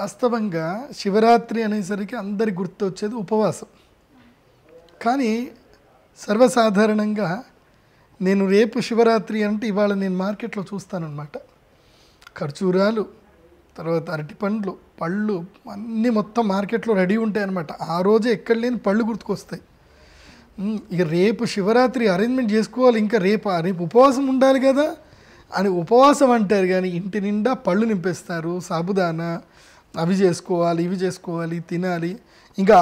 వాస్తవంగా శివరాత్రి అనేసరికి అందరి గుర్తు వచ్చేది ఉపవాసం కానీ సర్వసాధారణంగా నేను రేపు శివరాత్రి అంటే ఇవాళ నేను మార్కెట్లో అనమాట ఖర్చూరాలు తర్వాత అరటిపండ్లు పళ్ళు అన్నీ మొత్తం మార్కెట్లో రెడీ ఉంటాయి అనమాట ఆ రోజే ఎక్కడ లేని పళ్ళు గుర్తుకొస్తాయి ఇక రేపు శివరాత్రి అరేంజ్మెంట్ చేసుకోవాలి ఇంకా రేపు రేపు ఉపవాసం ఉండాలి కదా అని ఉపవాసం అంటారు కానీ ఇంటి నిండా పళ్ళు నింపేస్తారు సాబుదానా అవి చేసుకోవాలి ఇవి చేసుకోవాలి తినాలి ఇంకా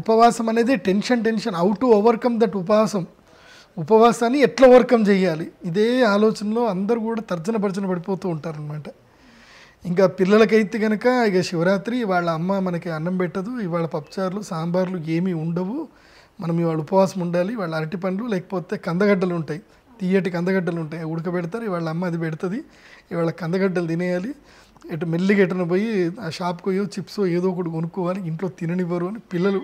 ఉపవాసం అనేది tension tension how to overcome that ఉపవాసం ఉపవాసాన్ని ఎట్లా ఓవర్కమ్ చేయాలి ఇదే ఆలోచనలో అందరూ కూడా తర్జన భర్జన పడిపోతూ ఉంటారనమాట ఇంకా పిల్లలకైతే కనుక ఇక శివరాత్రి వాళ్ళ అమ్మ మనకి అన్నం పెట్టదు ఇవాళ పప్పుచారులు సాంబార్లు ఏమీ ఉండవు మనం ఇవాళ ఉపవాసం ఉండాలి వాళ్ళ అరటి పండ్లు లేకపోతే కందగడ్డలు ఉంటాయి తీయటి కందగడ్డలు ఉంటాయి ఉడకబెడతారు ఇవాళ అమ్మ అది పెడుతుంది ఇవాళ కందగడ్డలు తినేయాలి ఎటు మెల్లిగా ఎటున పోయి ఆ షాప్కి పోయో చిప్స్ ఏదో ఒకటి కొనుక్కోవాలి ఇంట్లో తిననివ్వరు అని పిల్లలు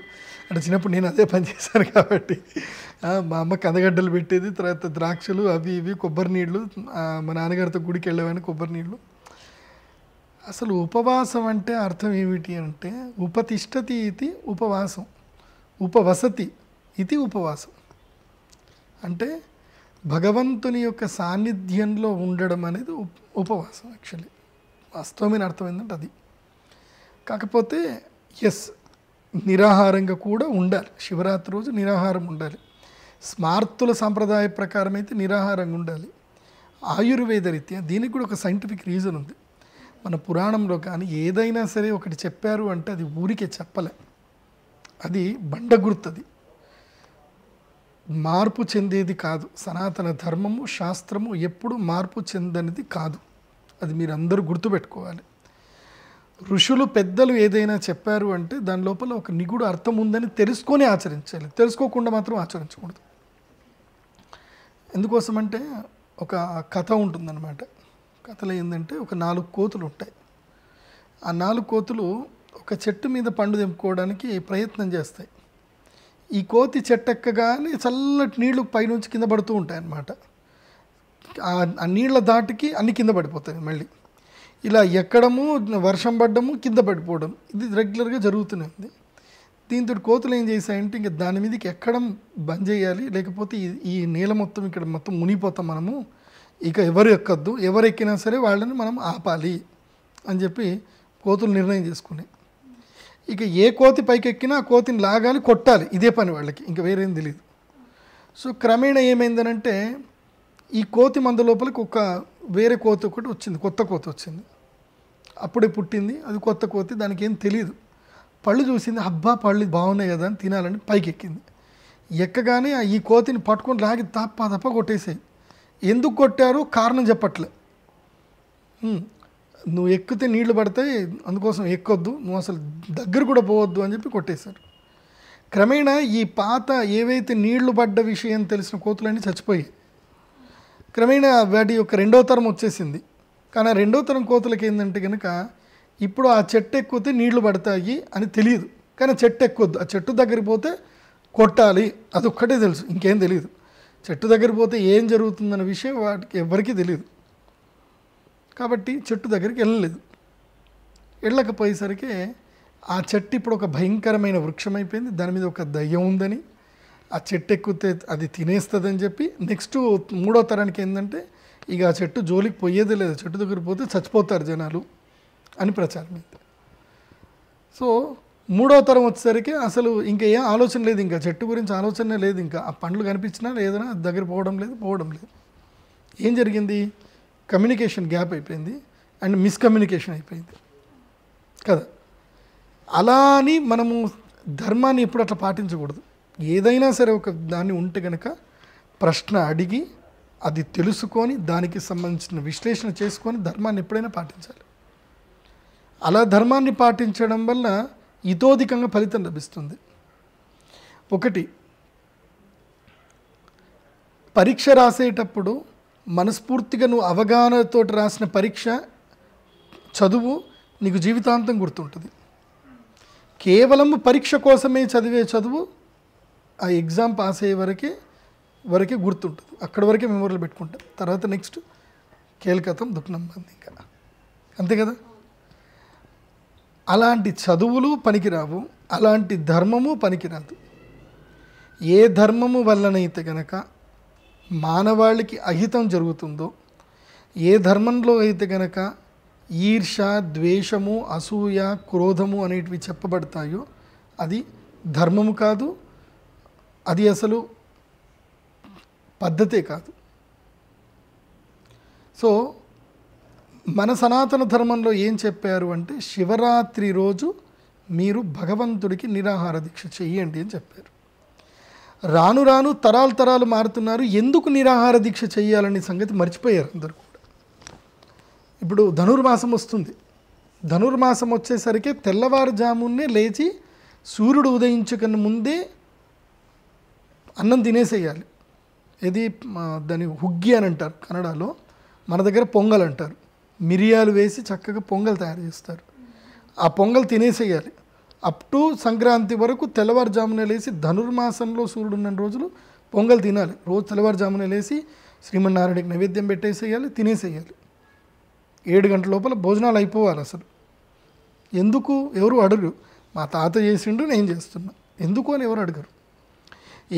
అంటే చిన్నప్పుడు నేను అదే పని చేశాను కాబట్టి మా అమ్మ కందగడ్డలు పెట్టేది తర్వాత ద్రాక్షలు అవి ఇవి కొబ్బరి నీళ్ళు మా నాన్నగారితో గుడికి వెళ్ళేవాడిని కొబ్బరి నీళ్ళు అసలు ఉపవాసం అంటే అర్థం ఏమిటి అంటే ఉపతిష్టతి ఇది ఉపవాసం ఉపవసతి ఇది ఉపవాసం అంటే భగవంతుని యొక్క సాన్నిధ్యంలో ఉండడం అనేది ఉప ఉపవాసం యాక్చువల్లీ వాస్తవమైన అర్థం ఏంటంటే అది కాకపోతే ఎస్ నిరాహారంగా కూడా ఉండాలి శివరాత్రి రోజు నిరాహారం ఉండాలి స్మార్తుల సాంప్రదాయ ప్రకారం అయితే నిరాహారంగా ఉండాలి ఆయుర్వేద రీత్యా దీనికి కూడా ఒక సైంటిఫిక్ రీజన్ ఉంది మన పురాణంలో కానీ ఏదైనా సరే ఒకటి చెప్పారు అంటే అది ఊరికే చెప్పలే అది బండ గుర్తుంది మార్పు చెందేది కాదు సనాతన ధర్మము శాస్త్రము ఎప్పుడు మార్పు చెందనిది కాదు అది మీరు అందరూ గుర్తుపెట్టుకోవాలి ఋషులు పెద్దలు ఏదైనా చెప్పారు అంటే దాని లోపల ఒక నిగుడు అర్థం ఉందని తెలుసుకొని ఆచరించాలి తెలుసుకోకుండా మాత్రం ఆచరించకూడదు ఎందుకోసమంటే ఒక కథ ఉంటుందన్నమాట కథలో ఏంటంటే ఒక నాలుగు కోతులు ఉంటాయి ఆ నాలుగు కోతులు ఒక చెట్టు మీద పండు తెంపుకోవడానికి ప్రయత్నం చేస్తాయి ఈ కోతి చెట్టెక్కగానే చల్లటి నీళ్లు పైనుంచి కింద పడుతూ ఉంటాయి అన్నమాట ఆ నీళ్ల దాటికి అన్ని కింద పడిపోతాయి మళ్ళీ ఇలా ఎక్కడము వర్షం పడ్డము కింద పడిపోవడం ఇది రెగ్యులర్గా జరుగుతూనే ఉంది దీంతో కోతులు ఏం చేశాయంటే ఇంకా దాని మీదకి ఎక్కడం బంద్ చేయాలి లేకపోతే ఈ నేల మొత్తం ఇక్కడ మొత్తం మునిగిపోతాం మనము ఇక ఎవరు ఎక్కద్దు ఎవరు ఎక్కినా సరే వాళ్ళని మనం ఆపాలి అని చెప్పి కోతులు నిర్ణయం చేసుకున్నాయి ఇక ఏ కోతి పైకి ఎక్కినా ఆ కోతిని లాగాలి కొట్టాలి ఇదే పని వాళ్ళకి ఇంకా వేరేం తెలియదు సో క్రమేణా ఏమైందనంటే ఈ కోతి మంద లోపలికి ఒక వేరే కోతి ఒకటి వచ్చింది కొత్త కోతి వచ్చింది అప్పుడే పుట్టింది అది కొత్త కోతి దానికి ఏం తెలియదు పళ్ళు చూసింది అబ్బా పళ్ళు బాగున్నాయి కదా అని తినాలని పైకి ఎక్కింది ఎక్కగానే ఈ కోతిని పట్టుకొని లాగి తప్ప తప్ప కొట్టేసాయి ఎందుకు కొట్టారు కారణం చెప్పట్లే నువ్వు ఎక్కితే నీళ్లు పడతాయి అందుకోసం ఎక్కొద్దు నువ్వు అసలు దగ్గర కూడా పోవద్దు అని చెప్పి కొట్టేశారు క్రమేణా ఈ పాత ఏవైతే నీళ్లు పడ్డ విషయం తెలిసిన కోతులన్నీ చచ్చిపోయాయి క్రమేణ వాటి యొక్క రెండో తరం వచ్చేసింది కానీ ఆ రెండో తరం కోతలకి ఏంటంటే కనుక ఇప్పుడు ఆ చెట్టు ఎక్కువతే నీళ్లు పడతాయి అని తెలియదు కానీ చెట్టు ఎక్కొద్దు ఆ చెట్టు దగ్గర పోతే కొట్టాలి అదొక్కటే తెలుసు ఇంకేం తెలియదు చెట్టు దగ్గర పోతే ఏం జరుగుతుందన్న విషయం వాటికి ఎవరికీ తెలియదు కాబట్టి చెట్టు దగ్గరికి వెళ్ళలేదు వెళ్ళకపోయేసరికి ఆ చెట్టు ఇప్పుడు ఒక భయంకరమైన వృక్షం అయిపోయింది దాని మీద ఒక దయ్యం ఉందని ఆ చెట్టు ఎక్కితే అది తినేస్తుందని చెప్పి నెక్స్ట్ మూడో తరానికి ఏంటంటే ఇక ఆ చెట్టు జోలికి పోయేదే లేదు చెట్టు దగ్గర పోతే చచ్చిపోతారు జనాలు అని ప్రచారం అయింది సో మూడో తరం వచ్చేసరికి అసలు ఇంకా ఏం ఆలోచన లేదు ఇంకా చెట్టు గురించి ఆలోచనే లేదు ఇంకా ఆ పండ్లు కనిపించినా లేదన్నా దగ్గర పోవడం లేదు పోవడం లేదు ఏం జరిగింది కమ్యూనికేషన్ గ్యాప్ అయిపోయింది అండ్ మిస్కమ్యూనికేషన్ అయిపోయింది కదా అలా అని మనము ధర్మాన్ని ఎప్పుడు అట్లా పాటించకూడదు ఏదైనా సరే ఒక దాన్ని ఉంటే కనుక ప్రశ్న అడిగి అది తెలుసుకొని దానికి సంబంధించిన విశ్లేషణ చేసుకొని ధర్మాన్ని ఎప్పుడైనా పాటించాలి అలా ధర్మాన్ని పాటించడం వల్ల ఇతోధికంగా ఫలితం లభిస్తుంది ఒకటి పరీక్ష రాసేటప్పుడు మనస్ఫూర్తిగా నువ్వు అవగాహనతో రాసిన పరీక్ష చదువు నీకు జీవితాంతం గుర్తుంటుంది కేవలం పరీక్ష కోసమే చదివే చదువు ఆ ఎగ్జామ్ పాస్ అయ్యే వరకే వరకే గుర్తుంటుంది అక్కడ వరకే మెమొరీలు పెట్టుకుంటాం తర్వాత నెక్స్ట్ కేల్కతం దుఃఖనం మంది ఇంకా అంతే కదా అలాంటి చదువులు పనికిరావు అలాంటి ధర్మము పనికిరాదు ఏ ధర్మము వల్లనైతే కనుక మానవాళికి అహితం జరుగుతుందో ఏ ధర్మంలో అయితే గనక ఈర్ష ద్వేషము అసూయ క్రోధము అనేటివి చెప్పబడతాయో అది ధర్మము కాదు అది అసలు పద్ధతే కాదు సో మన సనాతన ధర్మంలో ఏం చెప్పారు అంటే శివరాత్రి రోజు మీరు భగవంతుడికి నిరాహార దీక్ష చేయండి అని చెప్పారు రాను రాను తరాలు తరాలు మారుతున్నారు ఎందుకు నిరాహార దీక్ష చేయాలనే సంగతి మర్చిపోయారు అందరు కూడా ఇప్పుడు ధనుర్మాసం వస్తుంది ధనుర్మాసం వచ్చేసరికి తెల్లవారుజామునే లేచి సూర్యుడు ఉదయించకని ముందే అన్నం తినేసేయాలి ఇది దాని హుగ్గి అని అంటారు కన్నడలో మన దగ్గర పొంగల్ అంటారు మిరియాలు వేసి చక్కగా పొంగల్ తయారు చేస్తారు ఆ పొంగల్ తినేసేయాలి అప్ టు సంక్రాంతి వరకు తెల్లవారుజామున లేసి ధనుర్మాసంలో సూర్యుడు ఉన్న రోజులు పొంగల్ తినాలి రోజు తెల్లవారుజామున లేసి శ్రీమన్నారాయణకి నైవేద్యం పెట్టేసేయాలి తినేసేయాలి ఏడు గంటల లోపల భోజనాలు అయిపోవాలి అసలు ఎందుకు ఎవరు అడగరు మా తాత చేసిండు నేను చేస్తున్నా ఎందుకు అని ఎవరు అడగరు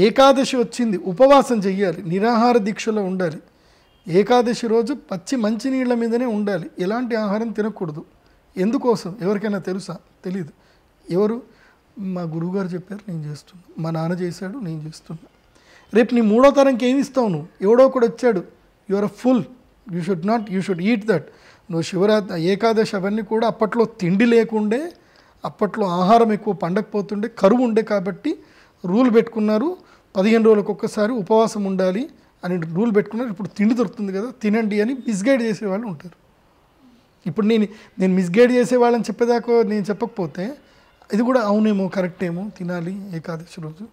ఏకాదశి వచ్చింది ఉపవాసం చెయ్యాలి నిరాహార దీక్షలో ఉండాలి ఏకాదశి రోజు పచ్చి మంచినీళ్ళ మీదనే ఉండాలి ఎలాంటి ఆహారం తినకూడదు ఎందుకోసం ఎవరికైనా తెలుసా తెలీదు ఎవరు మా గురువుగారు చెప్పారు నేను చేస్తున్నా మా నాన్న చేశాడు నేను చేస్తున్నా రేపు నీ మూడో తరంకి ఏమి ఇస్తావు నువ్వు ఎవడో కూడా వచ్చాడు you are full you should not you should eat that నువ్వు శివరాత్రి ఏకాదశి అవన్నీ కూడా అప్పట్లో తిండి లేకుండే అప్పట్లో ఆహారం ఎక్కువ పండకపోతుండే కరువు ఉండే కాబట్టి రూల్ పెట్టుకున్నారు పదిహేను రోజులకు ఒక్కసారి ఉపవాసం ఉండాలి అని రూల్ పెట్టుకున్నారు ఇప్పుడు తిండి దొరుకుతుంది కదా తినండి అని మిస్గైడ్ చేసే వాళ్ళు ఉంటారు ఇప్పుడు నేను నేను మిస్గైడ్ చేసే వాళ్ళని చెప్పేదాకా నేను చెప్పకపోతే ఇది కూడా అవునేమో కరెక్ట్ ఏమో తినాలి ఏకాదశి రోజు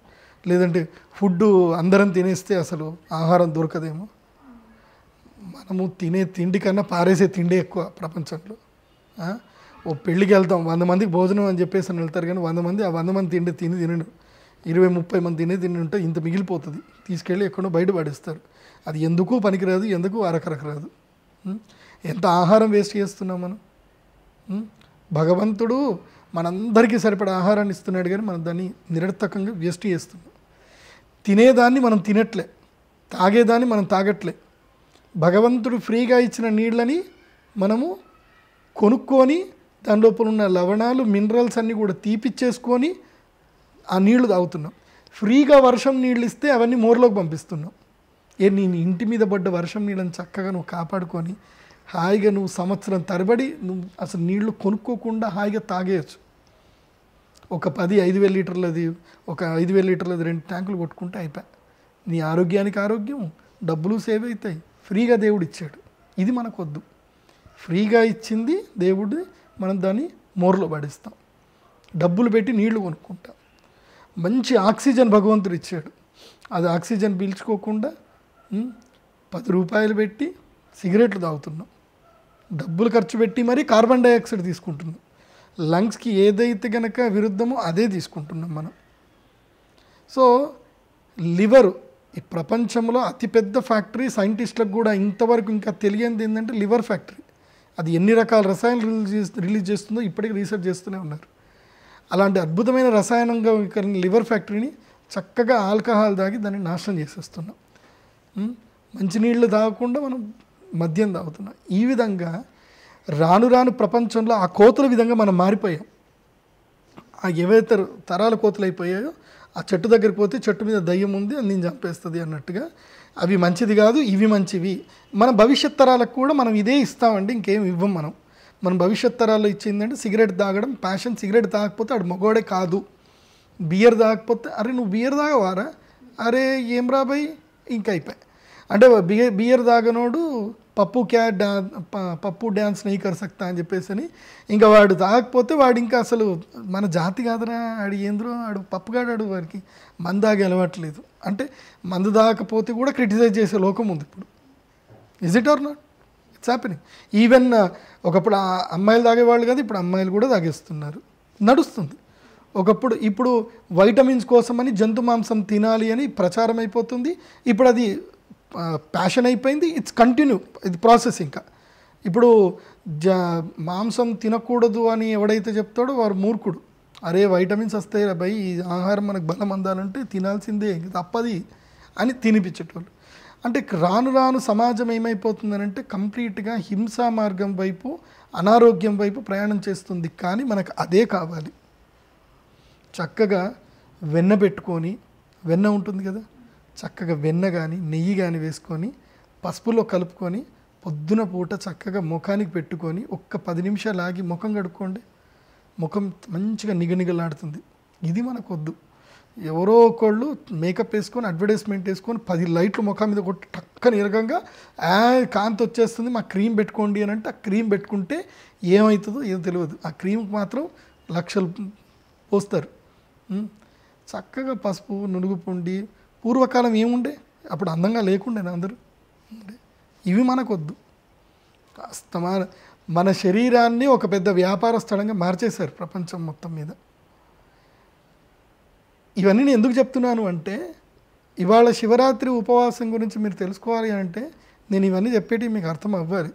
లేదంటే ఫుడ్ అందరం తినేస్తే అసలు ఆహారం దొరకదేమో మనము తినే తిండి కన్నా పారేసే తిండే ఎక్కువ ప్రపంచంలో ఓ పెళ్ళికి వెళ్తాం వంద మందికి భోజనం అని చెప్పేసి అని వెళ్తారు కానీ వంద మంది ఆ వంద మంది తిండి తిని తినడు ఇరవై ముప్పై మంది తినే తిని ఉంటే ఇంత మిగిలిపోతుంది తీసుకెళ్ళి ఎక్కడో బయట పడేస్తారు అది ఎందుకు పనికిరాదు ఎందుకు అరకరకరాదు ఎంత ఆహారం వేస్ట్ చేస్తున్నాం మనం భగవంతుడు మనందరికీ సరిపడే ఆహారాన్ని ఇస్తున్నాడు కానీ మనం దాన్ని నిరర్థకంగా వేస్ట్ చేస్తున్నాం తినేదాన్ని మనం తినట్లే తాగేదాన్ని మనం తాగట్లే భగవంతుడు ఫ్రీగా ఇచ్చిన నీళ్ళని మనము కొనుక్కొని దాని లోపల ఉన్న లవణాలు మినరల్స్ అన్నీ కూడా తీపిచ్చేసుకొని ఆ నీళ్లు తాగుతున్నాం ఫ్రీగా వర్షం నీళ్ళు ఇస్తే అవన్నీ మోర్లోకి పంపిస్తున్నాం ఏ నేను ఇంటి మీద పడ్డ వర్షం నీళ్ళని చక్కగా నువ్వు కాపాడుకొని హాయిగా నువ్వు సంవత్సరం తరబడి నువ్వు అసలు నీళ్లు కొనుక్కోకుండా హాయిగా తాగేయచ్చు ఒక పది ఐదు వేల లీటర్లది ఒక ఐదు వేల లీటర్లది రెండు ట్యాంకులు కొట్టుకుంటే అయిపోయా నీ ఆరోగ్యానికి ఆరోగ్యం డబ్బులు సేవ్ అవుతాయి ఫ్రీగా దేవుడు ఇచ్చాడు ఇది మనకొద్దు ఫ్రీగా ఇచ్చింది దేవుడు మనం దాన్ని మోర్లో పడిస్తాం డబ్బులు పెట్టి నీళ్లు కొనుక్కుంటాం మంచి ఆక్సిజన్ భగవంతుడు ఇచ్చాడు అది ఆక్సిజన్ పీల్చుకోకుండా పది రూపాయలు పెట్టి సిగరెట్లు తాగుతున్నాం డబ్బులు ఖర్చు పెట్టి మరీ కార్బన్ డైఆక్సైడ్ తీసుకుంటున్నాం లంగ్స్కి ఏదైతే గనక విరుద్ధమో అదే తీసుకుంటున్నాం మనం సో లివరు ఈ ప్రపంచంలో అతిపెద్ద ఫ్యాక్టరీ సైంటిస్టులకు కూడా ఇంతవరకు ఇంకా తెలియంది ఏంటంటే లివర్ ఫ్యాక్టరీ అది ఎన్ని రకాల రసాయనాలు రిలీజ్ రిలీజ్ చేస్తుందో ఇప్పటికీ రీసెర్చ్ చేస్తూనే ఉన్నారు అలాంటి అద్భుతమైన రసాయనంగా లివర్ ఫ్యాక్టరీని చక్కగా ఆల్కహాల్ తాగి దాన్ని నాశనం చేసేస్తున్నాం మంచినీళ్ళు తాగకుండా మనం మద్యం తాగుతున్నాం ఈ విధంగా రాను రాను ప్రపంచంలో ఆ కోతల విధంగా మనం మారిపోయాం ఆ ఏవైతే తరాల కోతులు అయిపోయాయో ఆ చెట్టు దగ్గరికి పోతే చెట్టు మీద దయ్యం ఉంది అని నేను చంపేస్తుంది అన్నట్టుగా అవి మంచిది కాదు ఇవి మంచివి మన భవిష్యత్ తరాలకు కూడా మనం ఇదే ఇస్తామండి ఇంకేం ఇవ్వం మనం మన భవిష్యత్ తరాలు ఇచ్చిందంటే సిగరెట్ తాగడం ప్యాషన్ సిగరెట్ తాగకపోతే ఆడు మగోడే కాదు బియర్ తాగకపోతే అరే నువ్వు బియర్ తాగవారా అరే ఏం రాబాయి ఇంకా అయిపోయి అంటే బియర్ బియర్ తాగనోడు పప్పు క్యా డా పప్పు డ్యాన్స్ నెయ్యి సక్త అని చెప్పేసి అని ఇంకా వాడు తాగకపోతే వాడు ఇంకా అసలు మన జాతి కాదురా ఆడు ఏంద్రో ఆడు పప్పుగాడాడు వారికి మందు తాగి అలవాట్లేదు అంటే మందు తాగకపోతే కూడా క్రిటిసైజ్ చేసే లోకం ఉంది ఇప్పుడు is it or not it's happening even ఒకప్పుడు అమ్మాయిలు తాగేవాళ్ళు కాదు ఇప్పుడు అమ్మాయిలు కూడా తాగేస్తున్నారు నడుస్తుంది ఒకప్పుడు ఇప్పుడు వైటమిన్స్ కోసమని జంతు మాంసం తినాలి అని ప్రచారం అయిపోతుంది ఇప్పుడు అది ప్యాషన్ అయిపోయింది ఇట్స్ కంటిన్యూ ఇది ప్రాసెస్ ఇంకా ఇప్పుడు జ మాంసం తినకూడదు అని ఎవడైతే చెప్తాడో వారు మూర్ఖుడు అరే వైటమిన్స్ వస్తాయి భయ్ ఈ ఆహారం మనకు బలం అందాలంటే తినాల్సిందే తప్పది అని తినిపించేటోళ్ళు అంటే రాను రాను సమాజం ఏమైపోతుందనంటే కంప్లీట్గా హింసా మార్గం వైపు అనారోగ్యం వైపు ప్రయాణం చేస్తుంది కానీ మనకు అదే కావాలి చక్కగా వెన్న పెట్టుకొని వెన్న ఉంటుంది కదా చక్కగా వెన్న కానీ నెయ్యి కానీ వేసుకొని పసుపులో కలుపుకొని పొద్దున పూట చక్కగా ముఖానికి పెట్టుకొని ఒక్క పది నిమిషాలు ఆగి ముఖం కడుక్కోండి ముఖం మంచిగా నిగనిగలాడుతుంది ఇది మనకొద్దు ఎవరో ఒకళ్ళు మేకప్ వేసుకొని అడ్వర్టైజ్మెంట్ వేసుకొని పది లైట్లు ముఖం మీద కొట్టి టక్కని ఎరగంగా ఆ కాంతి వచ్చేస్తుంది మా క్రీమ్ పెట్టుకోండి అని అంటే ఆ క్రీమ్ పెట్టుకుంటే ఏమవుతుందో ఏదో తెలియదు ఆ క్రీమ్కి మాత్రం లక్షలు పోస్తారు చక్కగా పసుపు నునుగు పుండి పూర్వకాలం ఏముండే అప్పుడు అందంగా లేకుండే అందరూ ఇవి మనకొద్దు కాస్త మన శరీరాన్ని ఒక పెద్ద వ్యాపార స్థలంగా మార్చేశారు ప్రపంచం మొత్తం మీద ఇవన్నీ నేను ఎందుకు చెప్తున్నాను అంటే ఇవాళ శివరాత్రి ఉపవాసం గురించి మీరు తెలుసుకోవాలి అంటే నేను ఇవన్నీ చెప్పేటివి మీకు అర్థం అవ్వాలి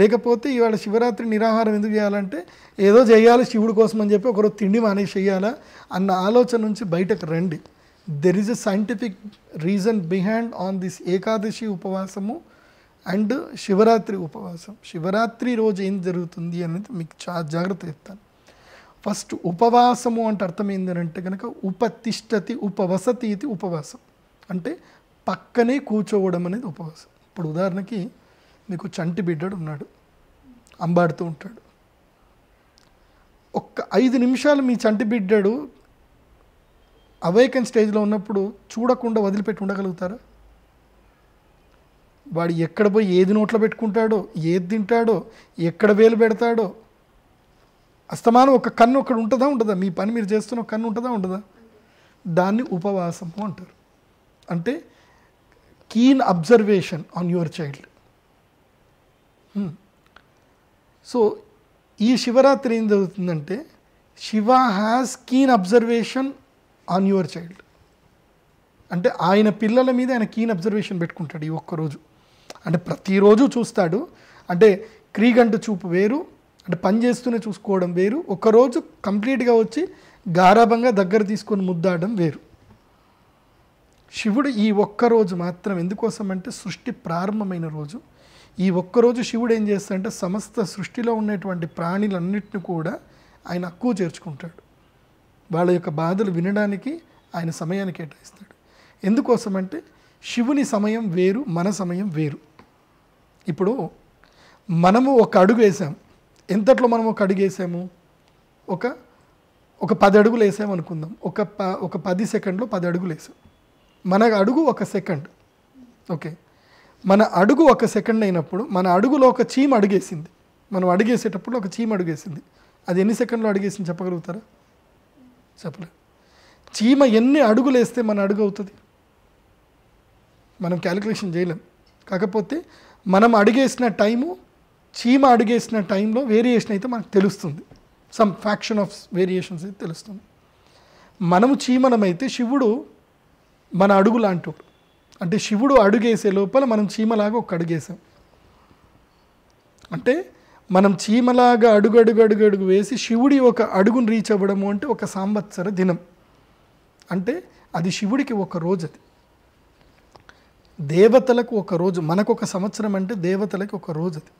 లేకపోతే ఇవాళ శివరాత్రి నిరాహారం ఎందుకు చేయాలంటే ఏదో చేయాలి శివుడి కోసం అని చెప్పి ఒకరోజు తిండి మానేసి చేయాలా అన్న ఆలోచన నుంచి బయటకు రండి there is a scientific reason behind on this Ekadashi ఉపవాసము అండ్ శివరాత్రి ఉపవాసం శివరాత్రి రోజు ఏం జరుగుతుంది అనేది మీకు చాలా జాగ్రత్త చెప్తాను ఫస్ట్ ఉపవాసము అంటే అర్థం ఏంటంటే కనుక ఉపతిష్టతి ఉపవసతి ఇది ఉపవాసం అంటే పక్కనే కూర్చోవడం అనేది ఉపవాసం ఇప్పుడు ఉదాహరణకి మీకు చంటి బిడ్డడు ఉన్నాడు అంబాడుతూ ఉంటాడు ఒక్క ఐదు నిమిషాలు మీ చంటి బిడ్డడు అవేకన్ స్టేజ్లో ఉన్నప్పుడు చూడకుండా వదిలిపెట్టి ఉండగలుగుతారా వాడు ఎక్కడ పోయి ఏది నోట్లో పెట్టుకుంటాడో ఏది తింటాడో ఎక్కడ వేలు పెడతాడో అస్తమానం ఒక కన్ను ఒకటి ఉంటుందా ఉంటుందా మీ పని మీరు చేస్తున్న కన్ను ఉంటుందా ఉంటుందా దాన్ని ఉపవాసము అంటారు అంటే keen observation on your child so ఈ శివరాత్రి ఏం జరుగుతుందంటే Shiva has keen observation on your child అంటే ఆయన పిల్లల మీద ఆయన కీన్ అబ్జర్వేషన్ పెట్టుకుంటాడు ఈ ఒక్కరోజు అంటే ప్రతిరోజు చూస్తాడు అంటే క్రీగంట చూపు వేరు అంటే పని చేస్తూనే చూసుకోవడం వేరు ఒకరోజు కంప్లీట్గా వచ్చి గారాభంగా దగ్గర తీసుకొని ముద్దాడడం వేరు శివుడు ఈ ఒక్కరోజు మాత్రం ఎందుకోసం అంటే సృష్టి ప్రారంభమైన రోజు ఈ ఒక్కరోజు శివుడు ఏం చేస్తాడంటే సమస్త సృష్టిలో ఉన్నటువంటి ప్రాణులన్నిటిని కూడా ఆయన అక్కువ చేర్చుకుంటాడు వాళ్ళ యొక్క బాధలు వినడానికి ఆయన సమయాన్ని కేటాయిస్తాడు ఎందుకోసం అంటే శివుని సమయం వేరు మన సమయం వేరు ఇప్పుడు మనము ఒక అడుగు వేసాం ఇంతట్లో మనం ఒక అడుగేసాము ఒక ఒక పది అడుగులు వేసామనుకుందాం ఒక ప ఒక పది సెకండ్లో పది అడుగులు వేసాం మన అడుగు ఒక సెకండ్ ఓకే మన అడుగు ఒక సెకండ్ అయినప్పుడు మన అడుగులో ఒక చీమ అడుగేసింది మనం అడుగేసేటప్పుడు ఒక చీమ అడుగేసింది అది ఎన్ని సెకండ్లో అడుగేసింది చెప్పగలుగుతారా చెప్పలేదు చీమ ఎన్ని అడుగులు వేస్తే మన అడుగు అవుతుంది మనం క్యాలిక్యులేషన్ చేయలేం కాకపోతే మనం అడిగేసిన టైము చీమ అడుగేసిన టైంలో వేరియేషన్ అయితే మనకు తెలుస్తుంది సమ్ ఫ్యాక్షన్ ఆఫ్ వేరియేషన్స్ అయితే తెలుస్తుంది మనము చీమలమైతే శివుడు మన అడుగు లాంటివాడు అంటే శివుడు అడుగేసే లోపల మనం చీమలాగా ఒక అడుగేసాం అంటే మనం చీమలాగా అడుగు అడుగు అడుగు అడుగు వేసి శివుడి ఒక అడుగును రీచ్ అవ్వడము అంటే ఒక సంవత్సర దినం అంటే అది శివుడికి ఒక రోజు అది దేవతలకు ఒక రోజు మనకు ఒక సంవత్సరం అంటే దేవతలకు ఒక రోజు అది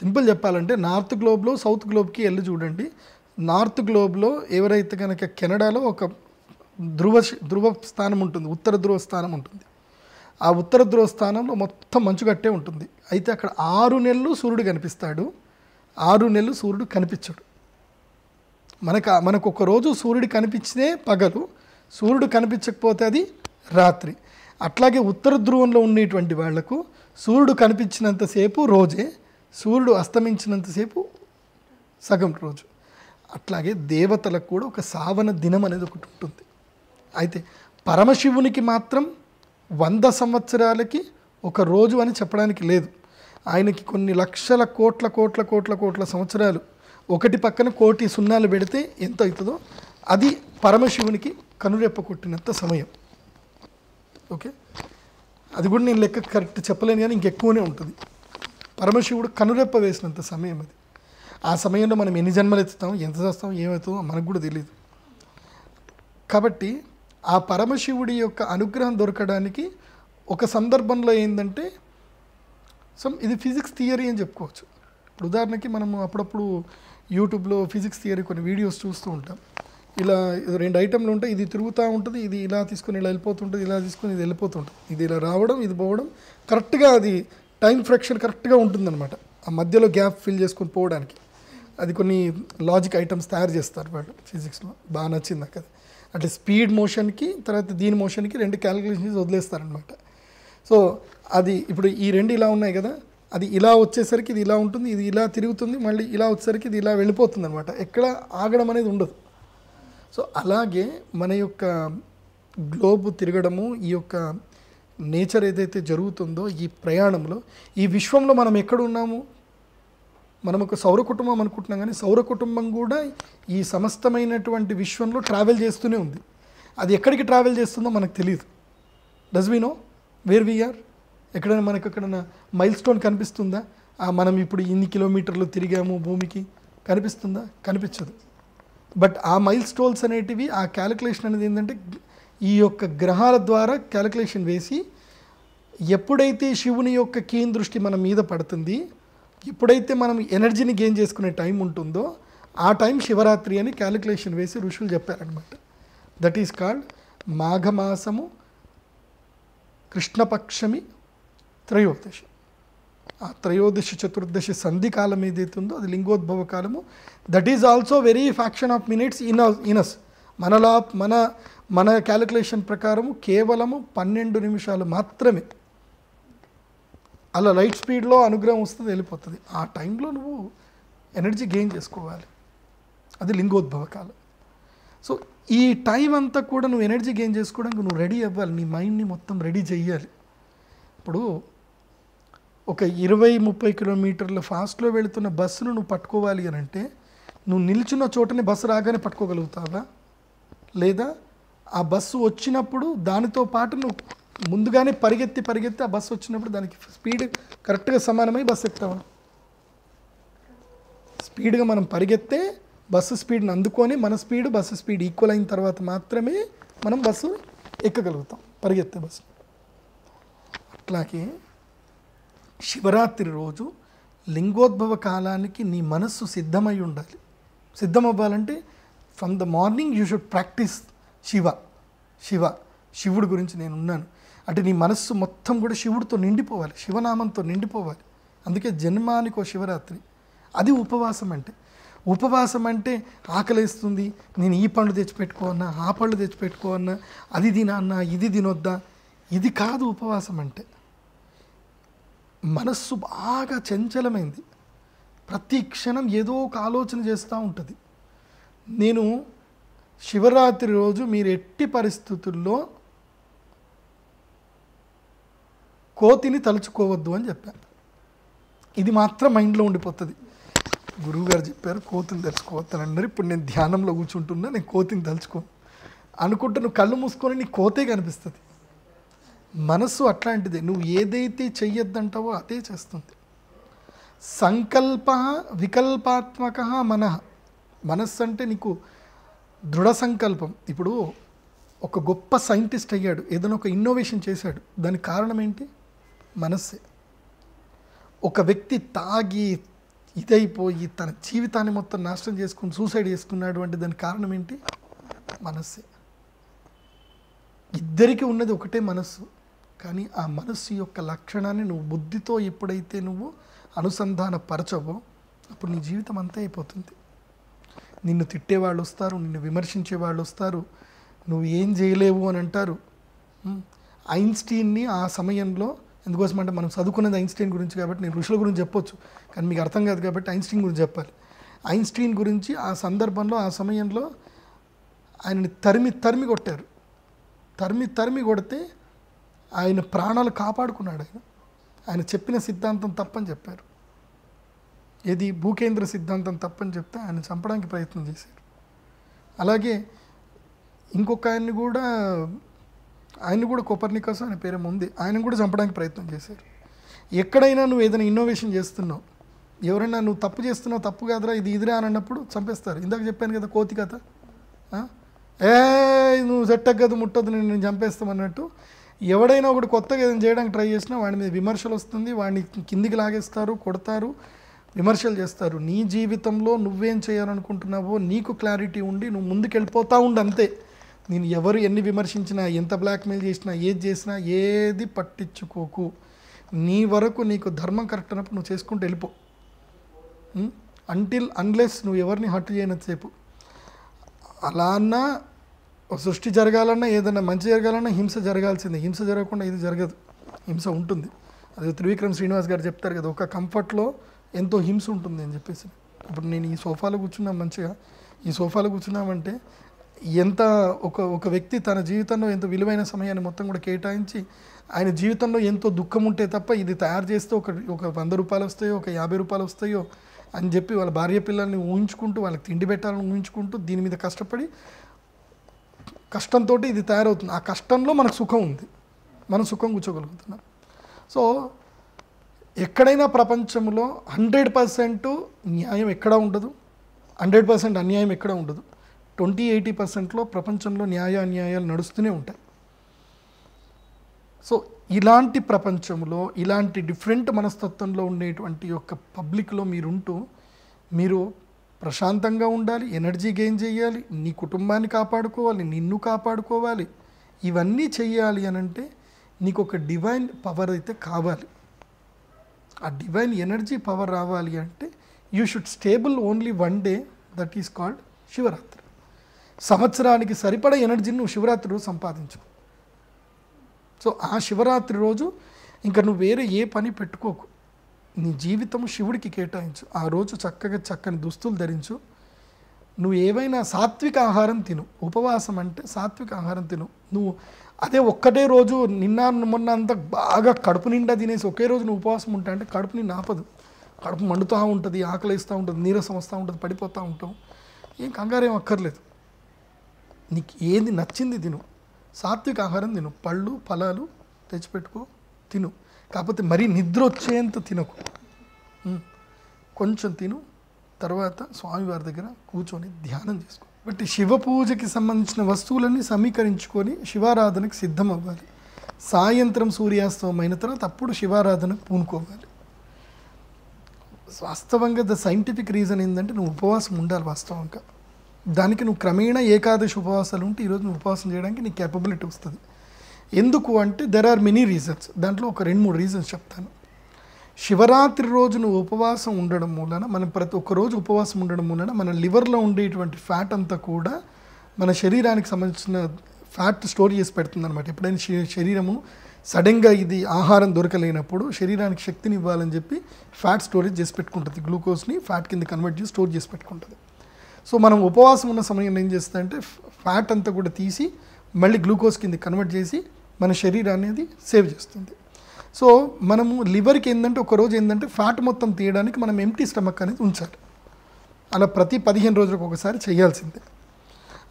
సింపుల్ చెప్పాలంటే నార్త్ గ్లోబ్లో సౌత్ గ్లోబ్కి వెళ్ళి చూడండి నార్త్ గ్లోబ్లో ఎవరైతే కనుక కెనడాలో ఒక ధ్రువ ధ్రువ స్థానం ఉంటుంది ఉత్తర ధ్రువ స్థానం ఉంటుంది ఆ ఉత్తర ధ్రువ స్థానంలో మొత్తం మంచు కట్టే ఉంటుంది అయితే అక్కడ ఆరు నెలలు సూర్యుడు కనిపిస్తాడు ఆరు నెలలు సూర్యుడు కనిపించడు మనకు మనకు ఒకరోజు రోజు సూర్యుడు కనిపించినే పగలు సూర్యుడు కనిపించకపోతే అది రాత్రి అట్లాగే ఉత్తర ధ్రువంలో ఉండేటువంటి వాళ్లకు సూర్యుడు కనిపించినంతసేపు రోజే సూర్యుడు అస్తమించినంతసేపు సగం రోజు అట్లాగే దేవతలకు కూడా ఒక సావన దినం అనేది ఒకటి ఉంటుంది అయితే పరమశివునికి మాత్రం వంద సంవత్సరాలకి ఒక రోజు అని చెప్పడానికి లేదు ఆయనకి కొన్ని లక్షల కోట్ల కోట్ల కోట్ల కోట్ల సంవత్సరాలు ఒకటి పక్కన కోటి సున్నాలు పెడితే ఎంత అవుతుందో అది పరమశివునికి కనురెప్ప కొట్టినంత సమయం ఓకే అది కూడా నేను లెక్క కరెక్ట్ చెప్పలేను కానీ ఇంకెక్కువనే ఉంటుంది పరమశివుడు కనురెప్ప వేసినంత సమయం అది ఆ సమయంలో మనం ఎన్ని జన్మలు ఎత్తుతాం ఎంత చేస్తాం ఏమవుతాం మనకు కూడా తెలియదు కాబట్టి ఆ పరమశివుడి యొక్క అనుగ్రహం దొరకడానికి ఒక సందర్భంలో ఏంటంటే సో ఇది ఫిజిక్స్ థియరీ అని చెప్పుకోవచ్చు ఇప్పుడు ఉదాహరణకి మనము అప్పుడప్పుడు యూట్యూబ్లో ఫిజిక్స్ థియరీ కొన్ని వీడియోస్ చూస్తూ ఉంటాం ఇలా రెండు ఐటెంలు ఉంటాయి ఇది తిరుగుతూ ఉంటుంది ఇది ఇలా తీసుకొని ఇలా వెళ్ళిపోతుంటుంది ఇలా తీసుకొని ఇది వెళ్ళిపోతుంటుంది ఇది ఇలా రావడం ఇది పోవడం కరెక్ట్గా అది టైం ఫ్రాక్షన్ కరెక్ట్గా ఉంటుందన్నమాట ఆ మధ్యలో గ్యాప్ ఫిల్ చేసుకొని పోవడానికి అది కొన్ని లాజిక్ ఐటమ్స్ తయారు చేస్తారు వాళ్ళు ఫిజిక్స్లో బాగా నచ్చింది నాకు అది అంటే స్పీడ్ మోషన్కి తర్వాత దీని మోషన్కి రెండు క్యాలిక్యులేషన్స్ వదిలేస్తారనమాట సో అది ఇప్పుడు ఈ రెండు ఇలా ఉన్నాయి కదా అది ఇలా వచ్చేసరికి ఇది ఇలా ఉంటుంది ఇది ఇలా తిరుగుతుంది మళ్ళీ ఇలా వచ్చేసరికి ఇది ఇలా వెళ్ళిపోతుంది అనమాట ఎక్కడ ఆగడం అనేది ఉండదు సో అలాగే మన యొక్క గ్లోబ్ తిరగడము ఈ యొక్క నేచర్ ఏదైతే జరుగుతుందో ఈ ప్రయాణంలో ఈ విశ్వంలో మనం ఎక్కడున్నాము మనం ఒక సౌర కుటుంబం అనుకుంటున్నాం కానీ సౌర కుటుంబం కూడా ఈ సమస్తమైనటువంటి విశ్వంలో ట్రావెల్ చేస్తూనే ఉంది అది ఎక్కడికి ట్రావెల్ చేస్తుందో మనకు తెలియదు does we know where we are ఎక్కడైనా మనకు ఎక్కడైనా మైల్ స్టోన్ కనిపిస్తుందా మనం ఇప్పుడు ఇన్ని కిలోమీటర్లు తిరిగాము భూమికి కనిపిస్తుందా కనిపించదు బట్ ఆ మైల్ స్టోన్స్ అనేటివి ఆ క్యాలిక్యులేషన్ అనేది ఏంటంటే ఈ యొక్క గ్రహాల ద్వారా క్యాలిక్యులేషన్ వేసి ఎప్పుడైతే శివుని యొక్క కీన్ దృష్టి మన మీద పడుతుంది ఎప్పుడైతే మనం ఎనర్జీని గెయిన్ చేసుకునే టైం ఉంటుందో ఆ టైం శివరాత్రి అని క్యాలిక్యులేషన్ వేసి ఋషులు చెప్పారనమాట దట్ ఈస్ కాల్డ్ మాఘమాసము కృష్ణపక్షమి త్రయోదశి ఆ త్రయోదశి చతుర్దశి సంధి కాలం ఏదైతే ఉందో అది లింగోద్భవ కాలము that is also very fraction of minutes in ఇనస్ లాప్ మన మన క్యాలిక్యులేషన్ ప్రకారము కేవలము పన్నెండు నిమిషాలు మాత్రమే అలా లైట్ స్పీడ్లో అనుగ్రహం వస్తుంది వెళ్ళిపోతుంది ఆ టైంలో నువ్వు ఎనర్జీ గెయిన్ చేసుకోవాలి అది లింగోద్భవ కాలం సో ఈ టైం అంతా కూడా నువ్వు ఎనర్జీ గెయిన్ చేసుకోవడానికి నువ్వు రెడీ అవ్వాలి నీ మైండ్ని మొత్తం రెడీ చేయాలి ఇప్పుడు ఒక ఇరవై ముప్పై కిలోమీటర్ల ఫాస్ట్లో వెళుతున్న బస్సును నువ్వు పట్టుకోవాలి అని అంటే నువ్వు నిల్చున్న చోటనే బస్సు రాగానే పట్టుకోగలుగుతావా లేదా ఆ బస్సు వచ్చినప్పుడు దానితో పాటు నువ్వు ముందుగానే పరిగెత్తి పరిగెత్తి ఆ బస్సు వచ్చినప్పుడు దానికి స్పీడ్ కరెక్ట్గా సమానమై బస్సు ఎక్కుతావు స్పీడ్గా మనం పరిగెత్తే బస్సు స్పీడ్ని అందుకొని మన స్పీడ్ బస్సు స్పీడ్ ఈక్వల్ అయిన తర్వాత మాత్రమే మనం బస్సు ఎక్కగలుగుతాం పరిగెత్తే బస్సు అట్లాగే శివరాత్రి రోజు లింగోద్భవ కాలానికి నీ మనస్సు సిద్ధమై ఉండాలి సిద్ధమవ్వాలంటే from the morning you should practice Shiva Shiva శివుడు గురించి నేను ఉన్నాను అంటే నీ మనస్సు మొత్తం కూడా శివుడితో నిండిపోవాలి శివనామంతో నిండిపోవాలి అందుకే జన్మానికో శివరాత్రి అది ఉపవాసం అంటే ఉపవాసం అంటే ఆకలిస్తుంది నేను ఈ పండు తెచ్చిపెట్టుకోవన్నా ఆ పళ్ళు తెచ్చిపెట్టుకోవన్నా అది తినన్నా ఇది తినొద్దా ఇది కాదు ఉపవాసం అంటే మనస్సు బాగా చంచలమైంది ప్రతి క్షణం ఏదో ఒక ఆలోచన చేస్తూ ఉంటుంది నేను శివరాత్రి రోజు మీరు ఎట్టి పరిస్థితుల్లో కోతిని తలుచుకోవద్దు అని చెప్పాను ఇది మాత్రం మైండ్లో ఉండిపోతుంది గురువుగారు చెప్పారు కోతిని తలుచుకోవద్దు అన్నారు ఇప్పుడు నేను ధ్యానంలో కూర్చుంటున్నా నేను కోతిని తలుచుకో అనుకుంటే నువ్వు కళ్ళు మూసుకొని నీ కోతే కనిపిస్తుంది మనస్సు అట్లాంటిది నువ్వు ఏదైతే చెయ్యొద్దంటావో అదే చేస్తుంది సంకల్ప వికల్పాత్మక మన మనస్సు అంటే నీకు దృఢ సంకల్పం ఇప్పుడు ఒక గొప్ప సైంటిస్ట్ అయ్యాడు ఏదైనా ఒక ఇన్నోవేషన్ చేశాడు దానికి కారణం ఏంటి మనస్సే ఒక వ్యక్తి తాగి ఇదైపోయి తన జీవితాన్ని మొత్తం నాశనం చేసుకుని సూసైడ్ చేసుకున్నాడు అంటే దానికి కారణం ఏంటి మనస్సే ఇద్దరికి ఉన్నది ఒకటే మనస్సు కానీ ఆ మనస్సు యొక్క లక్షణాన్ని నువ్వు బుద్ధితో ఎప్పుడైతే నువ్వు అనుసంధానపరచవో అప్పుడు నీ జీవితం అంతా అయిపోతుంది నిన్ను తిట్టేవాళ్ళు వస్తారు నిన్ను విమర్శించే వాళ్ళు వస్తారు నువ్వు ఏం చేయలేవు అని అంటారు ఐన్స్టీన్ని ఆ సమయంలో ఎందుకోసం అంటే మనం చదువుకున్నది ఐన్స్టీన్ గురించి కాబట్టి నేను ఋషుల గురించి చెప్పొచ్చు కానీ మీకు అర్థం కాదు కాబట్టి ఐన్స్టీన్ గురించి చెప్పాలి ఐన్స్టీన్ గురించి ఆ సందర్భంలో ఆ సమయంలో ఆయనని తరిమి తరిమి కొట్టారు తరిమి తరిమి కొడితే ఆయన ప్రాణాలు కాపాడుకున్నాడు ఆయన ఆయన చెప్పిన సిద్ధాంతం తప్పని చెప్పారు ఇది భూకేంద్ర సిద్ధాంతం తప్పని చెప్తే ఆయన చంపడానికి ప్రయత్నం చేశారు అలాగే ఇంకొక ఆయన్ని కూడా ఆయన కూడా కోపర్నికస్ అనే పేరు ఉంది ఆయన కూడా చంపడానికి ప్రయత్నం చేశారు ఎక్కడైనా నువ్వు ఏదైనా ఇన్నోవేషన్ చేస్తున్నావు ఎవరైనా నువ్వు తప్పు చేస్తున్నావు తప్పు కాదురా ఇది ఇదిరా అని అన్నప్పుడు చంపేస్తారు ఇందాక చెప్పాను కదా కోతి కథ ఏ నువ్వు సెట్టగ్గదు ముట్టదు నేను నేను చంపేస్తామన్నట్టు ఎవడైనా ఒకటి కొత్తగా ఏదైనా చేయడానికి ట్రై చేసినా వాడి మీద విమర్శలు వస్తుంది వాడిని కిందికి లాగేస్తారు కొడతారు విమర్శలు చేస్తారు నీ జీవితంలో నువ్వేం చేయాలనుకుంటున్నావో నీకు క్లారిటీ ఉండి నువ్వు ముందుకెళ్ళిపోతూ ఉండు అంతే నేను ఎవరు ఎన్ని విమర్శించినా ఎంత బ్లాక్మెయిల్ చేసినా ఏది చేసినా ఏది పట్టించుకోకు నీ వరకు నీకు ధర్మం కరెక్ట్ అన్నప్పుడు నువ్వు చేసుకుంటూ వెళ్ళిపో అంటిల్ అన్లెస్ నువ్వు ఎవరిని హర్ట్ చేయనంతసేపు అలా అన్నా సృష్టి జరగాలన్నా ఏదైనా మంచి జరగాలన్నా హింస జరగాల్సిందే హింస జరగకుండా ఇది జరగదు హింస ఉంటుంది అది త్రివిక్రమ్ శ్రీనివాస్ గారు చెప్తారు కదా ఒక కంఫర్ట్లో ఎంతో హింస ఉంటుంది అని చెప్పేసి ఇప్పుడు నేను ఈ సోఫాలో కూర్చున్నా మంచిగా ఈ సోఫాలో కూర్చున్నామంటే ఎంత ఒక ఒక వ్యక్తి తన జీవితంలో ఎంత విలువైన సమయాన్ని మొత్తం కూడా కేటాయించి ఆయన జీవితంలో ఎంతో దుఃఖం ఉంటే తప్ప ఇది తయారు చేస్తే ఒక ఒక వంద రూపాయలు వస్తాయో ఒక యాభై రూపాయలు వస్తాయో అని చెప్పి వాళ్ళ భార్య పిల్లల్ని ఊహించుకుంటూ వాళ్ళకి తిండి పెట్టాలని ఊహించుకుంటూ దీని మీద కష్టపడి కష్టంతో ఇది తయారవుతుంది ఆ కష్టంలో మనకు సుఖం ఉంది మనం సుఖం కూర్చోగలుగుతున్నాం సో ఎక్కడైనా ప్రపంచంలో హండ్రెడ్ పర్సెంట్ న్యాయం ఎక్కడ ఉండదు హండ్రెడ్ పర్సెంట్ అన్యాయం ఎక్కడ ఉండదు ట్వంటీ ఎయిటీ పర్సెంట్లో ప్రపంచంలో న్యాయ అన్యాయాలు నడుస్తూనే ఉంటాయి సో ఇలాంటి ప్రపంచంలో ఇలాంటి డిఫరెంట్ మనస్తత్వంలో ఉండేటువంటి యొక్క పబ్లిక్లో మీరుంటూ మీరు ప్రశాంతంగా ఉండాలి ఎనర్జీ గెయిన్ చేయాలి నీ కుటుంబాన్ని కాపాడుకోవాలి నిన్ను కాపాడుకోవాలి ఇవన్నీ చేయాలి అనంటే నీకు ఒక డివైన్ పవర్ అయితే కావాలి ఆ డివైన్ ఎనర్జీ పవర్ రావాలి అంటే you should stable only one day that is called Shivaratri సంవత్సరానికి సరిపడ ఎనర్జీని నువ్వు శివరాత్రి రోజు సంపాదించు సో ఆ శివరాత్రి రోజు ఇంకా నువ్వు వేరే ఏ పని పెట్టుకోకు నీ జీవితం శివుడికి కేటాయించు ఆ రోజు చక్కగా చక్కని దుస్తులు ధరించు నువ్వు ఏవైనా సాత్విక ఆహారం తిను ఉపవాసం అంటే సాత్విక ఆహారం తిను నువ్వు అదే ఒక్కటే రోజు నిన్న మొన్న అంత బాగా కడుపు నిండా తినేసి ఒకే రోజు నువ్వు ఉపవాసం ఉంటా అంటే కడుపు నిన్ను ఆపదు కడుపు మండుతూ ఉంటుంది ఆకలిస్తూ ఉంటుంది నీరసం వస్తూ ఉంటుంది పడిపోతూ ఉంటాం ఏం కంగారేం అక్కర్లేదు నీకు ఏది నచ్చింది తిను సాత్విక ఆహారం తిను పళ్ళు ఫలాలు తెచ్చిపెట్టుకో తిను కాకపోతే మరీ నిద్ర వచ్చేంత తినకు కొంచెం తిను తర్వాత స్వామివారి దగ్గర కూర్చొని ధ్యానం చేసుకో బట్టి శివ పూజకి సంబంధించిన వస్తువులన్నీ సమీకరించుకొని శివారాధనకు సిద్ధం అవ్వాలి సాయంత్రం సూర్యాస్తమం అయిన తర్వాత అప్పుడు శివారాధనకు పూనుకోవాలి వాస్తవంగా ద సైంటిఫిక్ రీజన్ ఏంటంటే నువ్వు ఉపవాసం ఉండాలి వాస్తవంగా దానికి నువ్వు క్రమేణా ఏకాదశి ఉపవాసాలు ఉంటే ఈరోజు నువ్వు ఉపవాసం చేయడానికి నీకు కేపబిలిటీ వస్తుంది ఎందుకు అంటే దెర్ ఆర్ మెనీ రీజన్స్ దాంట్లో ఒక రెండు మూడు రీజన్స్ చెప్తాను శివరాత్రి రోజున ఉపవాసం ఉండడం మూలన మనం ప్రతి ఒక్క రోజు ఉపవాసం ఉండడం మూలన మన లివర్లో ఉండేటువంటి ఫ్యాట్ అంతా కూడా మన శరీరానికి సంబంధించిన ఫ్యాట్ స్టోర్ చేసి పెడుతుంది అనమాట ఎప్పుడైనా శరీరము సడన్గా ఇది ఆహారం దొరకలేనప్పుడు శరీరానికి శక్తిని ఇవ్వాలని చెప్పి ఫ్యాట్ స్టోరేజ్ చేసి పెట్టుకుంటుంది గ్లూకోజ్ని ఫ్యాట్ కింద కన్వర్ట్ చేసి స్టోర్ చేసి పెట్టుకుంటుంది సో మనం ఉపవాసం ఉన్న సమయంలో ఏం చేస్తుందంటే ఫ్యాట్ అంతా కూడా తీసి మళ్ళీ గ్లూకోజ్ కింద కన్వర్ట్ చేసి మన శరీరాన్ని అది సేవ్ చేస్తుంది సో మనము లివర్కి ఏంటంటే ఒకరోజు ఏంటంటే ఫ్యాట్ మొత్తం తీయడానికి మనం ఎంటీ స్టమక్ అనేది ఉంచాలి అలా ప్రతి పదిహేను రోజులకు ఒకసారి చేయాల్సిందే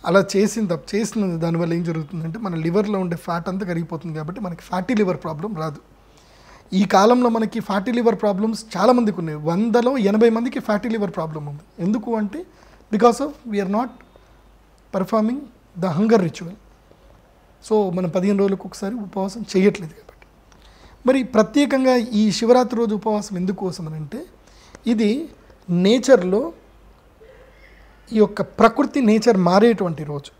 అలా చేసిన తప్ప చేసిన దానివల్ల ఏం జరుగుతుందంటే మన లివర్లో ఉండే ఫ్యాట్ అంతా కరిగిపోతుంది కాబట్టి మనకి ఫ్యాటీ లివర్ ప్రాబ్లం రాదు ఈ కాలంలో మనకి ఫ్యాటీ లివర్ ప్రాబ్లమ్స్ చాలామందికి ఉన్నాయి వందలో ఎనభై మందికి ఫ్యాటీ లివర్ ప్రాబ్లం ఉంది ఎందుకు అంటే because of we are not performing the hunger ritual so మనం పదిహేను రోజులకు ఒకసారి ఉపవాసం చేయట్లేదు మరి ప్రత్యేకంగా ఈ శివరాత్రి రోజు ఉపవాసం ఎందుకోసం అని అంటే ఇది నేచర్లో ఈ యొక్క ప్రకృతి నేచర్ మారేటువంటి రోజు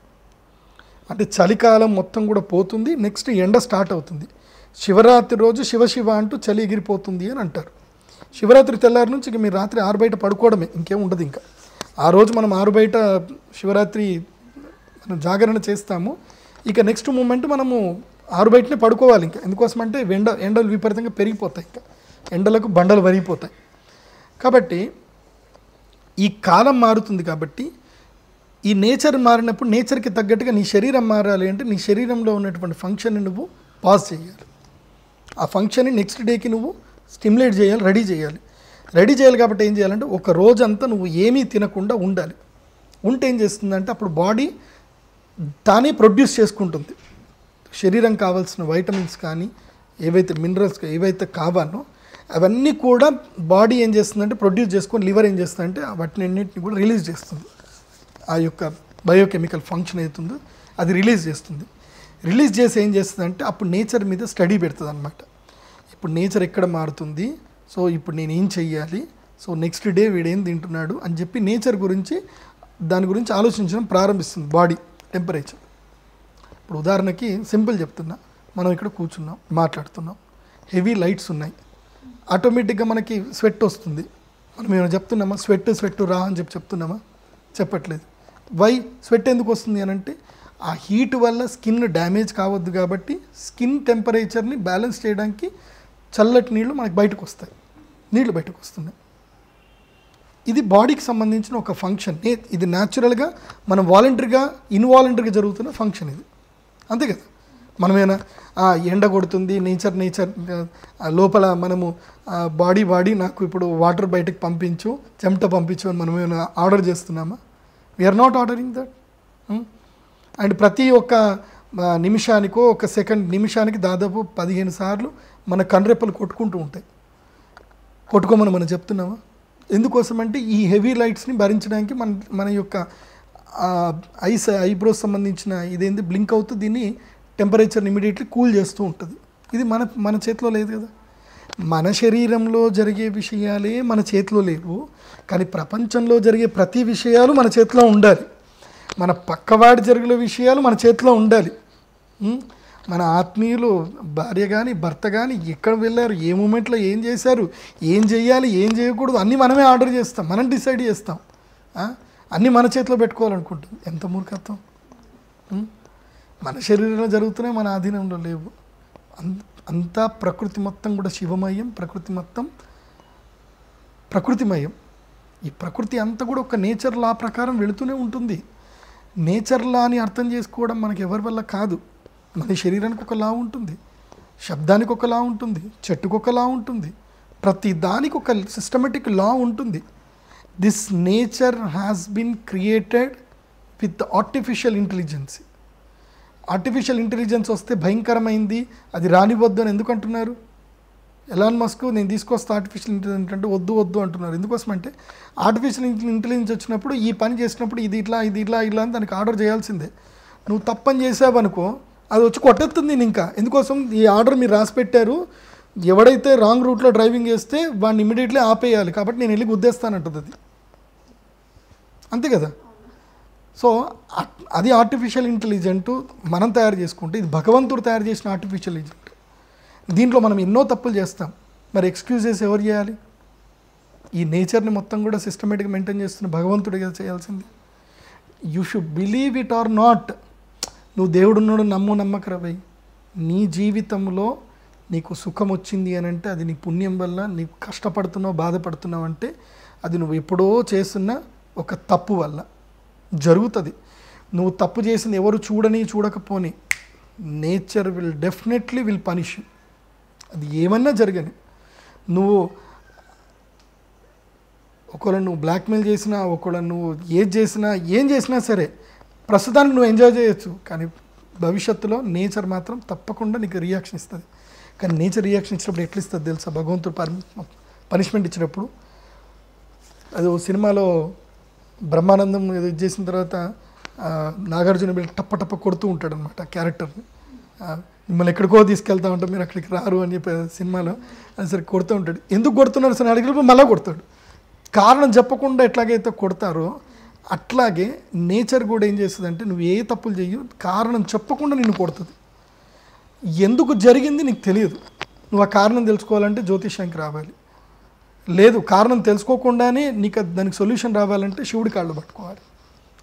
అంటే చలికాలం మొత్తం కూడా పోతుంది నెక్స్ట్ ఎండ స్టార్ట్ అవుతుంది శివరాత్రి రోజు శివశివ అంటూ చలి ఎగిరిపోతుంది అని అంటారు శివరాత్రి తెల్లారి నుంచి ఇక మీరు రాత్రి ఆరు బయట పడుకోవడమే ఇంకేం ఉండదు ఇంకా ఆ రోజు మనం ఆరు బయట శివరాత్రి మనం జాగరణ చేస్తాము ఇక నెక్స్ట్ మూమెంట్ మనము ఆరు బయటనే పడుకోవాలి ఇంకా ఎందుకోసం అంటే ఎండ ఎండలు విపరీతంగా పెరిగిపోతాయి ఇంకా ఎండలకు బండలు వరిగిపోతాయి కాబట్టి ఈ కాలం మారుతుంది కాబట్టి ఈ నేచర్ మారినప్పుడు నేచర్కి తగ్గట్టుగా నీ శరీరం మారాలి అంటే నీ శరీరంలో ఉన్నటువంటి ఫంక్షన్ని నువ్వు పాజ్ చేయాలి ఆ ఫంక్షన్ని నెక్స్ట్ డేకి నువ్వు స్టిమ్యులేట్ చేయాలి రెడీ చేయాలి రెడీ చేయాలి కాబట్టి ఏం చేయాలంటే ఒక రోజంతా నువ్వు ఏమీ తినకుండా ఉండాలి ఉంటే ఏం చేస్తుందంటే అప్పుడు బాడీ తానే ప్రొడ్యూస్ చేసుకుంటుంది శరీరం కావాల్సిన వైటమిన్స్ కానీ ఏవైతే మినరల్స్ ఏవైతే కావాలో అవన్నీ కూడా బాడీ ఏం చేస్తుందంటే ప్రొడ్యూస్ చేసుకొని లివర్ ఏం చేస్తుందంటే వాటిని అన్నింటిని కూడా రిలీజ్ చేస్తుంది ఆ యొక్క బయోకెమికల్ ఫంక్షన్ అవుతుందో అది రిలీజ్ చేస్తుంది రిలీజ్ చేసి ఏం చేస్తుందంటే అప్పుడు నేచర్ మీద స్టడీ పెడుతుంది అనమాట ఇప్పుడు నేచర్ ఎక్కడ మారుతుంది సో ఇప్పుడు నేను ఏం చెయ్యాలి సో నెక్స్ట్ డే వీడేం తింటున్నాడు అని చెప్పి నేచర్ గురించి దాని గురించి ఆలోచించడం ప్రారంభిస్తుంది బాడీ టెంపరేచర్ ఇప్పుడు ఉదాహరణకి సింపుల్ చెప్తున్నా మనం ఇక్కడ కూర్చున్నాం మాట్లాడుతున్నాం హెవీ లైట్స్ ఉన్నాయి ఆటోమేటిక్గా మనకి స్వెట్ వస్తుంది మనం ఏమైనా చెప్తున్నామా స్వెట్ స్వెట్ రా అని చెప్పి చెప్తున్నామా చెప్పట్లేదు వై స్వెట్ ఎందుకు వస్తుంది అని అంటే ఆ హీట్ వల్ల స్కిన్ డ్యామేజ్ కావద్దు కాబట్టి స్కిన్ టెంపరేచర్ని బ్యాలెన్స్ చేయడానికి చల్లటి నీళ్ళు మనకి బయటకు వస్తాయి నీళ్లు బయటకు వస్తున్నాయి ఇది బాడీకి సంబంధించిన ఒక ఫంక్షన్ ఇది న్యాచురల్గా మనం వాలంటరీగా ఇన్వాలంటరీగా జరుగుతున్న ఫంక్షన్ ఇది అంతే కదా మనమేనా ఎండ కొడుతుంది నేచర్ నేచర్ లోపల మనము బాడీ బాడీ నాకు ఇప్పుడు వాటర్ బయటకు పంపించు చెమట పంపించు అని మనమేమైనా ఆర్డర్ చేస్తున్నామా we are not ordering that and ప్రతి ఒక్క నిమిషానికో ఒక సెకండ్ నిమిషానికి దాదాపు పదిహేను సార్లు మన కన్రెప్పలు కొట్టుకుంటూ ఉంటాయి కొట్టుకోమని మనం చెప్తున్నామా ఎందుకోసం అంటే ఈ హెవీ లైట్స్ని భరించడానికి మన మన యొక్క ఐస్ ఐబ్రోస్ సంబంధించిన ఇదేంది బ్లింక్ అవుతూ దీన్ని టెంపరేచర్ని ఇమీడియట్లీ కూల్ చేస్తూ ఉంటుంది ఇది మన మన చేతిలో లేదు కదా మన శరీరంలో జరిగే విషయాలే మన చేతిలో లేవు కానీ ప్రపంచంలో జరిగే ప్రతి విషయాలు మన చేతిలో ఉండాలి మన పక్కవాడి జరిగిన విషయాలు మన చేతిలో ఉండాలి మన ఆత్మీయులు భార్య కానీ భర్త కానీ ఎక్కడ వెళ్ళారు ఏ మూమెంట్లో ఏం చేశారు ఏం చేయాలి ఏం చేయకూడదు అన్నీ మనమే ఆర్డర్ చేస్తాం మనం డిసైడ్ చేస్తాం అన్నీ మన చేతిలో పెట్టుకోవాలనుకుంటుంది ఎంత మూర్ఖత్వం మన శరీరంలో జరుగుతున్నాయి మన ఆధీనంలో లేవు అంతా ప్రకృతి మొత్తం కూడా శివమయం ప్రకృతి మొత్తం ప్రకృతిమయం ఈ ప్రకృతి అంతా కూడా ఒక నేచర్ లా ప్రకారం వెళుతూనే ఉంటుంది నేచర్ లా అని అర్థం చేసుకోవడం మనకి ఎవరి వల్ల కాదు మన శరీరానికి ఒక లా ఉంటుంది శబ్దానికి ఒక లా ఉంటుంది చెట్టుకు ఒక లా ఉంటుంది ప్రతి దానికి ఒక సిస్టమేటిక్ లా ఉంటుంది this nature has been created with artificial intelligence artificial intelligence వస్తే భయంకరమైంది అది రానివద్దు అని ఎందుకు అంటున్నారు ఎలాన్ మస్క్ నేను తీసుకొస్తా ఆర్టిఫిషియల్ ఇంటెలిజెన్స్ అంటే వద్దు వద్దు అంటున్నారు ఎందుకోసం అంటే ఆర్టిఫిషియల్ ఇంటెలిజెన్స్ వచ్చినప్పుడు ఈ పని చేసినప్పుడు ఇది ఇట్లా ఇది ఇట్లా ఇలా అని దానికి ఆర్డర్ చేయాల్సిందే నువ్వు తప్పని చేసావనుకో అది వచ్చి కొట్టేస్తుంది నేను ఇంకా ఎందుకోసం ఈ ఆర్డర్ మీరు రాసి పెట్టారు ఎవడైతే రాంగ్ రూట్లో డ్రైవింగ్ చేస్తే వాడిని ఇమీడియట్లీ ఆపేయాలి కాబట్టి నేను వెళ్ళి గుద్దేస్తానంటుంది అది అంతే కదా సో అది ఆర్టిఫిషియల్ ఇంటెలిజెంట్ మనం తయారు చేసుకుంటే ఇది భగవంతుడు తయారు చేసిన ఆర్టిఫిషియల్ ఇంటెలిజెంట్ దీంట్లో మనం ఎన్నో తప్పులు చేస్తాం మరి ఎక్స్క్యూజెస్ ఎవరు చేయాలి ఈ నేచర్ని మొత్తం కూడా సిస్టమేటిక్గా మెయింటైన్ చేస్తున్న కదా చేయాల్సింది you should believe it or not నువ్వు దేవుడున్నాడు నమ్ము నమ్మకరవై నీ జీవితంలో నీకు సుఖం వచ్చింది అని అంటే అది నీ పుణ్యం వల్ల నీకు కష్టపడుతున్నావు బాధపడుతున్నావు అంటే అది నువ్వు ఎప్పుడో చేస్తున్న ఒక తప్పు వల్ల జరుగుతుంది నువ్వు తప్పు చేసిన ఎవరు చూడని చూడకపోని nature will definitely will punish అది ఏమన్నా జరగని నువ్వు ఒకవేళ నువ్వు బ్లాక్మెయిల్ చేసినా ఒకవేళ నువ్వు ఏది చేసినా ఏం చేసినా సరే ప్రస్తుతానికి నువ్వు ఎంజాయ్ చేయొచ్చు కానీ భవిష్యత్తులో నేచర్ మాత్రం తప్పకుండా నీకు రియాక్షన్ ఇస్తుంది కానీ నేచర్ రియాక్షన్ ఇచ్చినప్పుడు ఎట్లా ఇస్తుంది తెలుసా భగవంతుడు పనిష్మెంట్ ఇచ్చినప్పుడు అది ఓ సినిమాలో బ్రహ్మానందం ఏదో చేసిన తర్వాత నాగార్జున బిడ్డ టప్ప టప్ప కొడుతూ ఉంటాడు అనమాట క్యారెక్టర్ని మిమ్మల్ని ఎక్కడికో తీసుకెళ్తా ఉంటాం మీరు అక్కడికి రారు అని చెప్పి సినిమాలో అది సరే కొడుతూ ఉంటాడు ఎందుకు కొడుతున్నారు సరే అడిగినప్పుడు మళ్ళీ కొడతాడు కారణం చెప్పకుండా ఎట్లాగైతే కొడతారో అట్లాగే నేచర్ కూడా ఏం చేస్తుంది అంటే నువ్వు ఏ తప్పులు చెయ్యి కారణం చెప్పకుండా నిన్ను కొడుతుంది ఎందుకు జరిగింది నీకు తెలియదు నువ్వు ఆ కారణం తెలుసుకోవాలంటే జ్యోతిష్యానికి రావాలి లేదు కారణం తెలుసుకోకుండానే నీకు దానికి సొల్యూషన్ రావాలంటే శివుడి కాళ్ళు పట్టుకోవాలి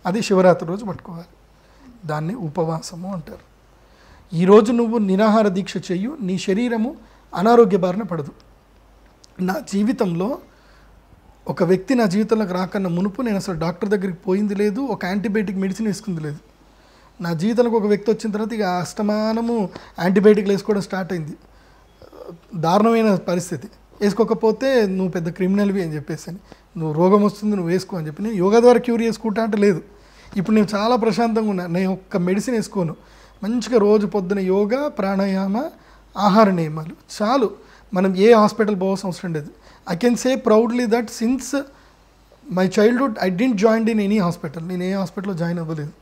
అది శివరాత్రి రోజు పట్టుకోవాలి దాన్ని ఉపవాసము అంటారు ఈరోజు నువ్వు నిరాహార దీక్ష చెయ్యు నీ శరీరము అనారోగ్య బారిన పడదు నా జీవితంలో ఒక వ్యక్తి నా జీవితంలోకి రాకన్నా మునుపు నేను అసలు డాక్టర్ దగ్గరికి పోయింది లేదు ఒక యాంటీబయాటిక్ మెడిసిన్ వేసుకుంది లేదు నా జీవితంలో ఒక వ్యక్తి వచ్చిన తర్వాత ఇక అష్టమానము యాంటీబయాటిక్లు వేసుకోవడం స్టార్ట్ అయింది దారుణమైన పరిస్థితి వేసుకోకపోతే నువ్వు పెద్ద క్రిమినల్వి అని చెప్పేసి అని నువ్వు రోగం వస్తుంది నువ్వు వేసుకో అని చెప్పి నేను యోగా ద్వారా క్యూర్ చేసుకుంటా అంటే లేదు ఇప్పుడు నేను చాలా ప్రశాంతంగా ఉన్నాను నేను ఒక్క మెడిసిన్ వేసుకోను మంచిగా రోజు పొద్దున యోగా ప్రాణాయామ ఆహార నియమాలు చాలు మనం ఏ హాస్పిటల్ పోవాల్సిన అవసరం లేదు I can say proudly that since my childhood I didn't join in any hospital నేను ఏ హాస్పిటల్లో జాయిన్ అవ్వలేదు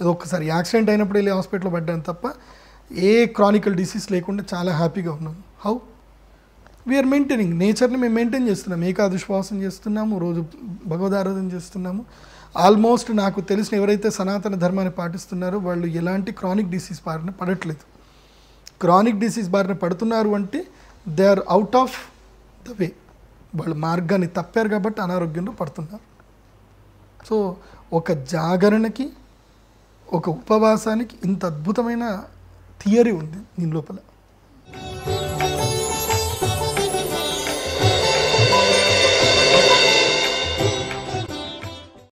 అది ఒక్కసారి యాక్సిడెంట్ అయినప్పుడు వెళ్ళి హాస్పిటల్లో పడ్డాను తప్ప ఏ క్రానికల్ డిసీజ్ లేకుండా చాలా హ్యాపీగా ఉన్నాను హౌ వీఆర్ మెయింటైనింగ్ నేచర్ని మేము మెయింటైన్ చేస్తున్నాం ఏకాదుశ్వాసం చేస్తున్నాము రోజు భగవదారాధన చేస్తున్నాము ఆల్మోస్ట్ నాకు తెలిసిన ఎవరైతే సనాతన ధర్మాన్ని పాటిస్తున్నారో వాళ్ళు ఎలాంటి క్రానిక్ డిసీజ్ బారిన పడట్లేదు క్రానిక్ డిసీజ్ బారిన పడుతున్నారు అంటే they are out of the way వాళ్ళు మార్గాన్ని తప్పారు కాబట్టి అనారోగ్యంలో పడుతున్నారు సో ఒక జాగరణకి ఒక ఉపవాసానికి ఇంత అద్భుతమైన థియరీ ఉంది దీని లోపల